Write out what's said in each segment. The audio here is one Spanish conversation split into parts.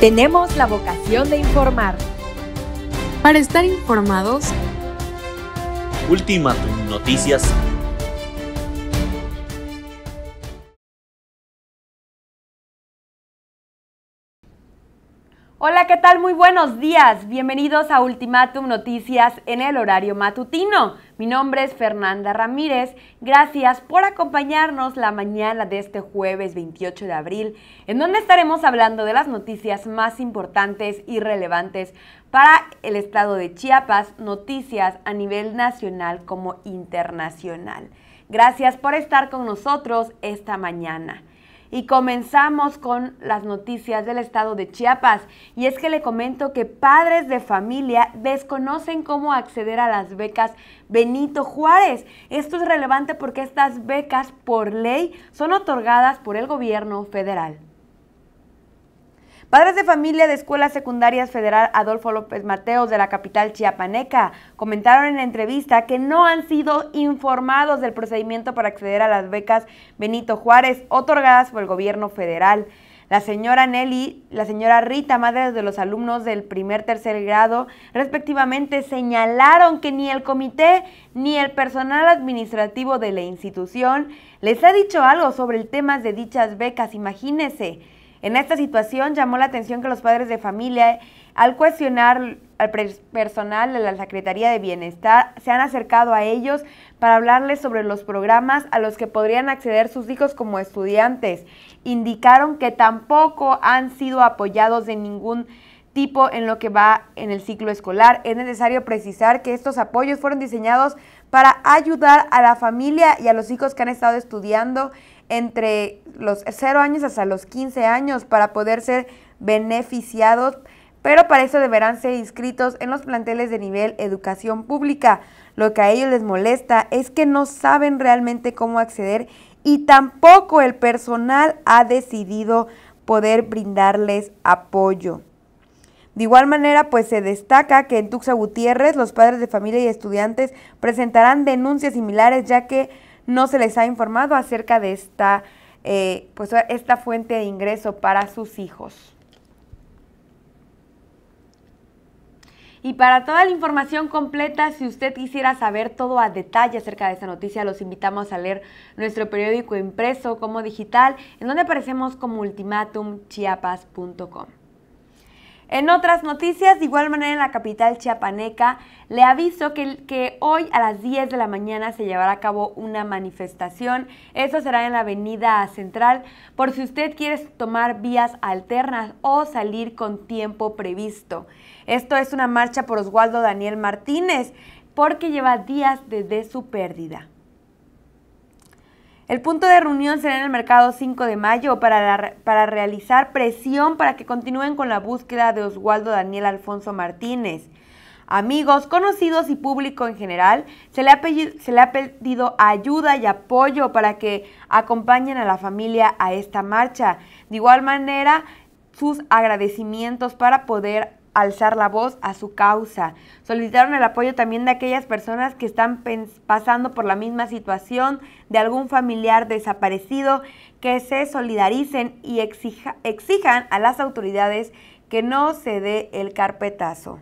Tenemos la vocación de informar. Para estar informados, Últimas Noticias Hola, ¿qué tal? Muy buenos días. Bienvenidos a Ultimátum Noticias en el horario matutino. Mi nombre es Fernanda Ramírez. Gracias por acompañarnos la mañana de este jueves 28 de abril, en donde estaremos hablando de las noticias más importantes y relevantes para el estado de Chiapas, noticias a nivel nacional como internacional. Gracias por estar con nosotros esta mañana. Y comenzamos con las noticias del estado de Chiapas. Y es que le comento que padres de familia desconocen cómo acceder a las becas Benito Juárez. Esto es relevante porque estas becas por ley son otorgadas por el gobierno federal. Padres de familia de Escuelas Secundarias Federal Adolfo López Mateos de la capital chiapaneca comentaron en la entrevista que no han sido informados del procedimiento para acceder a las becas Benito Juárez otorgadas por el gobierno federal. La señora Nelly, la señora Rita, madres de los alumnos del primer tercer grado, respectivamente, señalaron que ni el comité ni el personal administrativo de la institución les ha dicho algo sobre el tema de dichas becas, imagínense. En esta situación llamó la atención que los padres de familia, al cuestionar al personal de la Secretaría de Bienestar, se han acercado a ellos para hablarles sobre los programas a los que podrían acceder sus hijos como estudiantes. Indicaron que tampoco han sido apoyados de ningún tipo en lo que va en el ciclo escolar. Es necesario precisar que estos apoyos fueron diseñados para ayudar a la familia y a los hijos que han estado estudiando entre los 0 años hasta los 15 años para poder ser beneficiados, pero para eso deberán ser inscritos en los planteles de nivel educación pública. Lo que a ellos les molesta es que no saben realmente cómo acceder y tampoco el personal ha decidido poder brindarles apoyo. De igual manera, pues se destaca que en Tuxa Gutiérrez los padres de familia y estudiantes presentarán denuncias similares ya que no se les ha informado acerca de esta, eh, pues, esta fuente de ingreso para sus hijos. Y para toda la información completa, si usted quisiera saber todo a detalle acerca de esta noticia, los invitamos a leer nuestro periódico impreso como digital, en donde aparecemos como ultimatumchiapas.com. En otras noticias, de igual manera en la capital chiapaneca, le aviso que, que, hoy a las 10 de la mañana se llevará a cabo una manifestación. Eso será en la avenida central por si usted quiere tomar vías alternas o salir con tiempo previsto. Esto es una marcha por Oswaldo Daniel Martínez porque lleva días desde su pérdida. El punto de reunión será en el mercado 5 de mayo para, para realizar presión para que continúen con la búsqueda de Oswaldo Daniel Alfonso Martínez. Amigos, conocidos y público en general, se le, ha pedido, se le ha pedido ayuda y apoyo para que acompañen a la familia a esta marcha. De igual manera, sus agradecimientos para poder alzar la voz a su causa. Solicitaron el apoyo también de aquellas personas que están pasando por la misma situación, de algún familiar desaparecido, que se solidaricen y exijan a las autoridades que no se dé el carpetazo.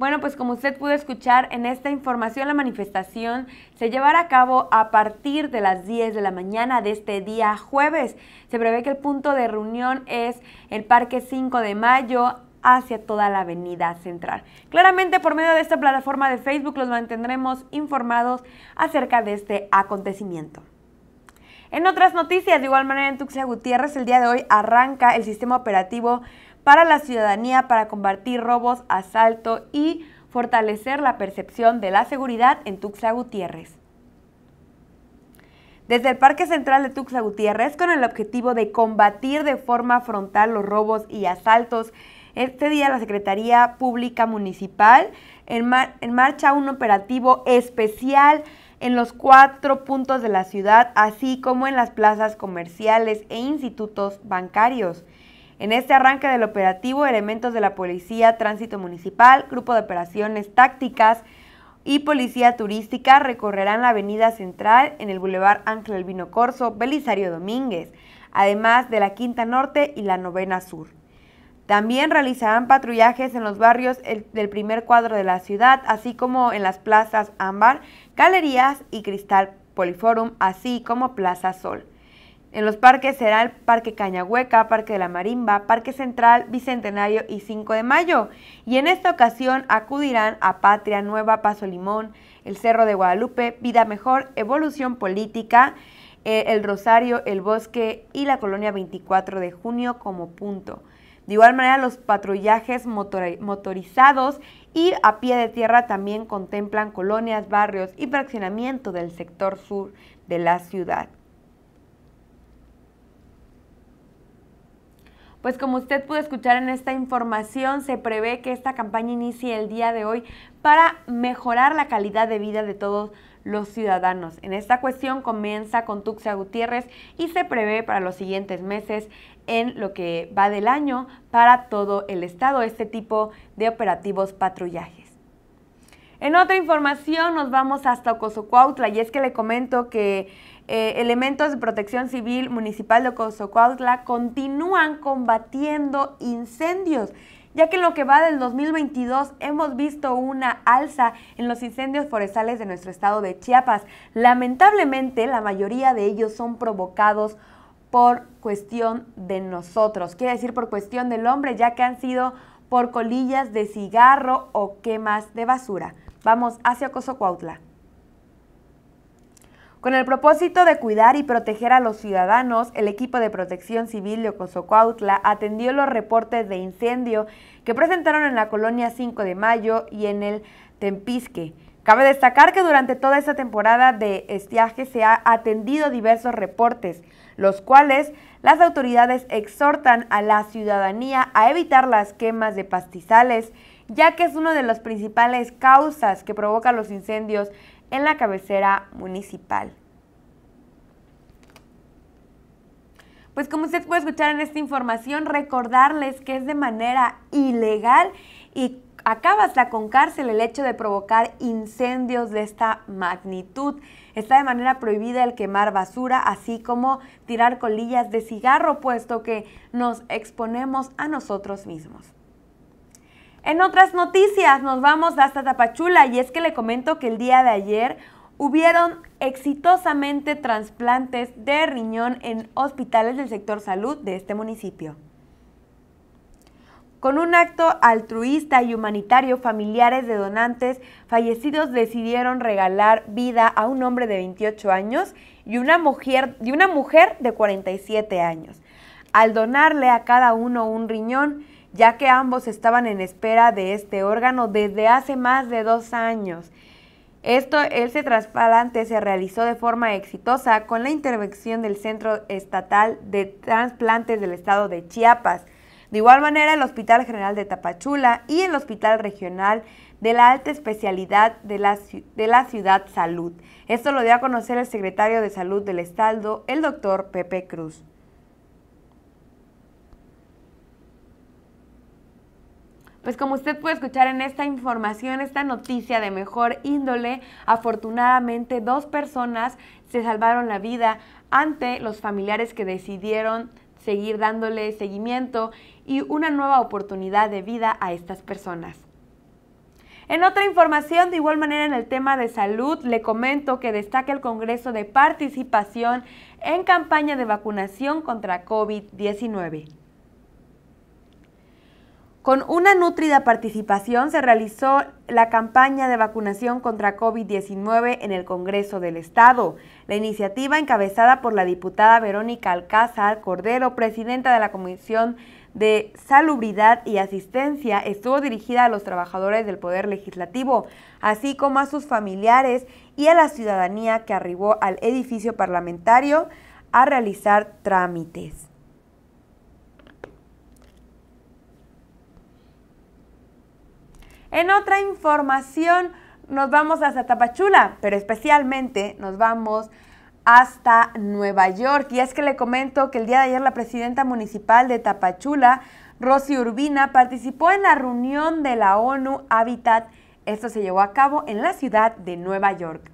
Bueno, pues como usted pudo escuchar en esta información, la manifestación se llevará a cabo a partir de las 10 de la mañana de este día jueves. Se prevé que el punto de reunión es el Parque 5 de Mayo hacia toda la avenida central. Claramente por medio de esta plataforma de Facebook los mantendremos informados acerca de este acontecimiento. En otras noticias, de igual manera en Tuxia Gutiérrez, el día de hoy arranca el sistema operativo para la ciudadanía para combatir robos, asalto y fortalecer la percepción de la seguridad en Tuxtla Gutiérrez. Desde el Parque Central de Tuxtla Gutiérrez, con el objetivo de combatir de forma frontal los robos y asaltos, este día la Secretaría Pública Municipal en, en marcha un operativo especial en los cuatro puntos de la ciudad, así como en las plazas comerciales e institutos bancarios. En este arranque del operativo, elementos de la Policía Tránsito Municipal, Grupo de Operaciones Tácticas y Policía Turística recorrerán la avenida central en el Boulevard Ángel Elvino Corso, Belisario Domínguez, además de la Quinta Norte y la Novena Sur. También realizarán patrullajes en los barrios del primer cuadro de la ciudad, así como en las plazas Ámbar, Galerías y Cristal Poliforum, así como Plaza Sol. En los parques será el Parque Cañahueca, Parque de la Marimba, Parque Central, Bicentenario y 5 de Mayo. Y en esta ocasión acudirán a Patria Nueva, Paso Limón, el Cerro de Guadalupe, Vida Mejor, Evolución Política, eh, el Rosario, el Bosque y la Colonia 24 de Junio como punto. De igual manera, los patrullajes motorizados y a pie de tierra también contemplan colonias, barrios y fraccionamiento del sector sur de la ciudad. Pues como usted pudo escuchar en esta información, se prevé que esta campaña inicie el día de hoy para mejorar la calidad de vida de todos los ciudadanos. En esta cuestión comienza con Tuxia Gutiérrez y se prevé para los siguientes meses en lo que va del año para todo el estado este tipo de operativos patrullajes. En otra información nos vamos hasta Ocosocuautla y es que le comento que eh, elementos de protección civil municipal de Cozocuautla continúan combatiendo incendios ya que en lo que va del 2022 hemos visto una alza en los incendios forestales de nuestro estado de Chiapas. Lamentablemente, la mayoría de ellos son provocados por cuestión de nosotros, quiere decir por cuestión del hombre, ya que han sido por colillas de cigarro o quemas de basura. Vamos hacia Cozocuautla. Con el propósito de cuidar y proteger a los ciudadanos, el equipo de protección civil de Ocosocuautla atendió los reportes de incendio que presentaron en la colonia 5 de Mayo y en el Tempisque. Cabe destacar que durante toda esta temporada de estiaje se ha atendido diversos reportes, los cuales las autoridades exhortan a la ciudadanía a evitar las quemas de pastizales, ya que es una de las principales causas que provocan los incendios en la cabecera municipal. Pues como ustedes pueden escuchar en esta información, recordarles que es de manera ilegal y acaba hasta con cárcel el hecho de provocar incendios de esta magnitud. Está de manera prohibida el quemar basura, así como tirar colillas de cigarro, puesto que nos exponemos a nosotros mismos. En otras noticias, nos vamos hasta Tapachula y es que le comento que el día de ayer hubieron exitosamente trasplantes de riñón en hospitales del sector salud de este municipio. Con un acto altruista y humanitario, familiares de donantes fallecidos decidieron regalar vida a un hombre de 28 años y una mujer, y una mujer de 47 años. Al donarle a cada uno un riñón, ya que ambos estaban en espera de este órgano desde hace más de dos años. Esto, este trasplante se realizó de forma exitosa con la intervención del Centro Estatal de Transplantes del Estado de Chiapas. De igual manera, el Hospital General de Tapachula y el Hospital Regional de la Alta Especialidad de la, de la Ciudad Salud. Esto lo dio a conocer el secretario de Salud del Estado, el doctor Pepe Cruz. Pues como usted puede escuchar en esta información, esta noticia de mejor índole, afortunadamente dos personas se salvaron la vida ante los familiares que decidieron seguir dándole seguimiento y una nueva oportunidad de vida a estas personas. En otra información, de igual manera en el tema de salud, le comento que destaca el Congreso de Participación en campaña de vacunación contra COVID-19. Con una nutrida participación se realizó la campaña de vacunación contra COVID-19 en el Congreso del Estado. La iniciativa encabezada por la diputada Verónica Alcázar Cordero, presidenta de la Comisión de Salubridad y Asistencia, estuvo dirigida a los trabajadores del Poder Legislativo, así como a sus familiares y a la ciudadanía que arribó al edificio parlamentario a realizar trámites. En otra información nos vamos hasta Tapachula, pero especialmente nos vamos hasta Nueva York. Y es que le comento que el día de ayer la presidenta municipal de Tapachula, Rosy Urbina, participó en la reunión de la ONU Habitat. Esto se llevó a cabo en la ciudad de Nueva York.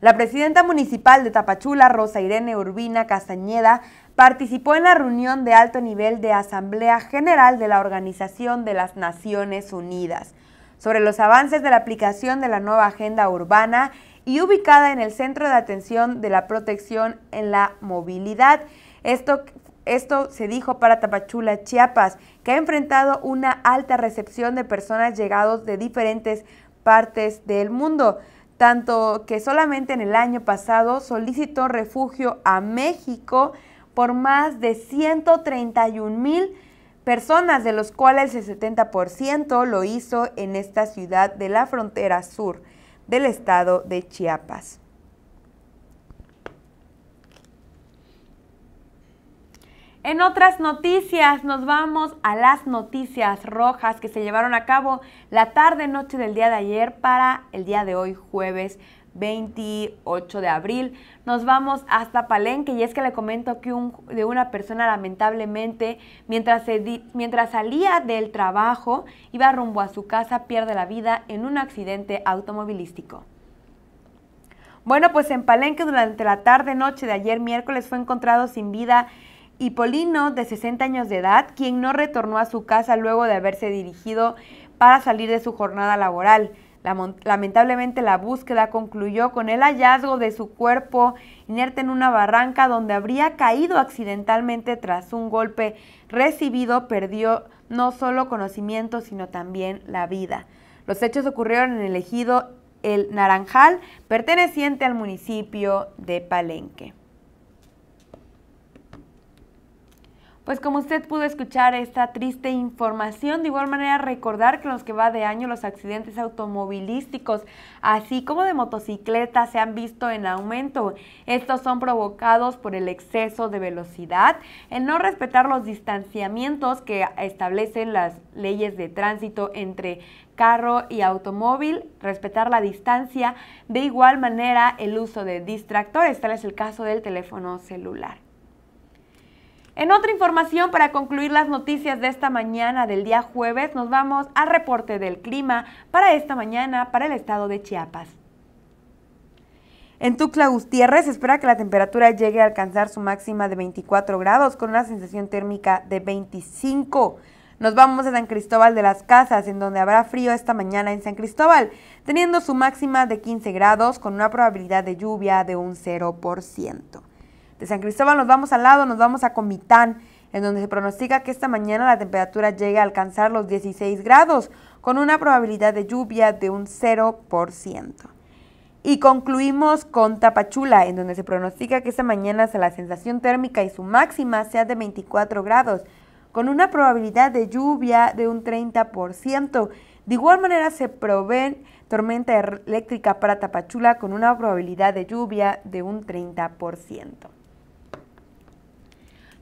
La presidenta municipal de Tapachula, Rosa Irene Urbina Castañeda, participó en la reunión de alto nivel de Asamblea General de la Organización de las Naciones Unidas sobre los avances de la aplicación de la nueva agenda urbana y ubicada en el Centro de Atención de la Protección en la Movilidad. Esto, esto se dijo para Tapachula, Chiapas, que ha enfrentado una alta recepción de personas llegados de diferentes partes del mundo tanto que solamente en el año pasado solicitó refugio a México por más de 131 mil personas, de los cuales el 70% lo hizo en esta ciudad de la frontera sur del estado de Chiapas. En otras noticias, nos vamos a las noticias rojas que se llevaron a cabo la tarde-noche del día de ayer para el día de hoy, jueves 28 de abril. Nos vamos hasta Palenque y es que le comento que un, de una persona lamentablemente mientras, mientras salía del trabajo iba rumbo a su casa pierde la vida en un accidente automovilístico. Bueno, pues en Palenque durante la tarde noche de ayer miércoles fue encontrado sin vida y Polino, de 60 años de edad, quien no retornó a su casa luego de haberse dirigido para salir de su jornada laboral. Lamentablemente la búsqueda concluyó con el hallazgo de su cuerpo inerte en una barranca donde habría caído accidentalmente tras un golpe recibido, perdió no solo conocimiento, sino también la vida. Los hechos ocurrieron en el ejido El Naranjal, perteneciente al municipio de Palenque. Pues como usted pudo escuchar esta triste información, de igual manera recordar que en los que va de año los accidentes automovilísticos, así como de motocicletas, se han visto en aumento. Estos son provocados por el exceso de velocidad, el no respetar los distanciamientos que establecen las leyes de tránsito entre carro y automóvil, respetar la distancia, de igual manera el uso de distractores, tal es el caso del teléfono celular. En otra información, para concluir las noticias de esta mañana del día jueves, nos vamos al reporte del clima para esta mañana para el estado de Chiapas. En Tuxtla Gutiérrez se espera que la temperatura llegue a alcanzar su máxima de 24 grados con una sensación térmica de 25. Nos vamos a San Cristóbal de las Casas, en donde habrá frío esta mañana en San Cristóbal, teniendo su máxima de 15 grados con una probabilidad de lluvia de un 0%. De San Cristóbal nos vamos al lado, nos vamos a Comitán, en donde se pronostica que esta mañana la temperatura llegue a alcanzar los 16 grados, con una probabilidad de lluvia de un 0%. Y concluimos con Tapachula, en donde se pronostica que esta mañana la sensación térmica y su máxima sea de 24 grados, con una probabilidad de lluvia de un 30%. De igual manera se provee tormenta eléctrica para Tapachula con una probabilidad de lluvia de un 30%.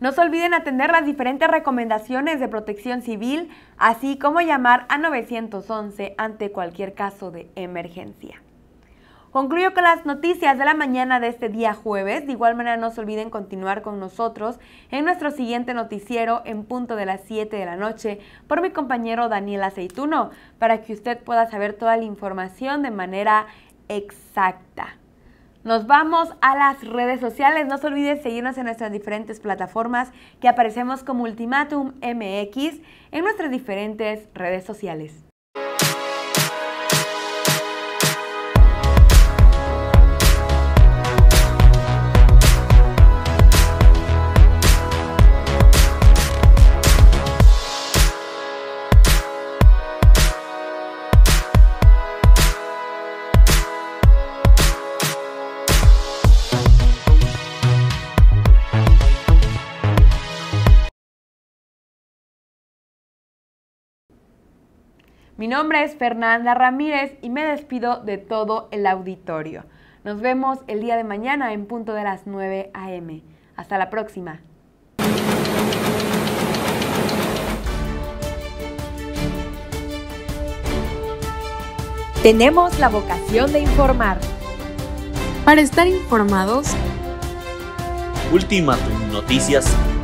No se olviden atender las diferentes recomendaciones de protección civil, así como llamar a 911 ante cualquier caso de emergencia. Concluyo con las noticias de la mañana de este día jueves. De igual manera no se olviden continuar con nosotros en nuestro siguiente noticiero en punto de las 7 de la noche por mi compañero Daniel Aceituno para que usted pueda saber toda la información de manera exacta. Nos vamos a las redes sociales. No se olviden seguirnos en nuestras diferentes plataformas que aparecemos como Ultimatum MX en nuestras diferentes redes sociales. Mi nombre es Fernanda Ramírez y me despido de todo el auditorio. Nos vemos el día de mañana en punto de las 9 a.m. Hasta la próxima. Tenemos la vocación de informar. Para estar informados, Últimas Noticias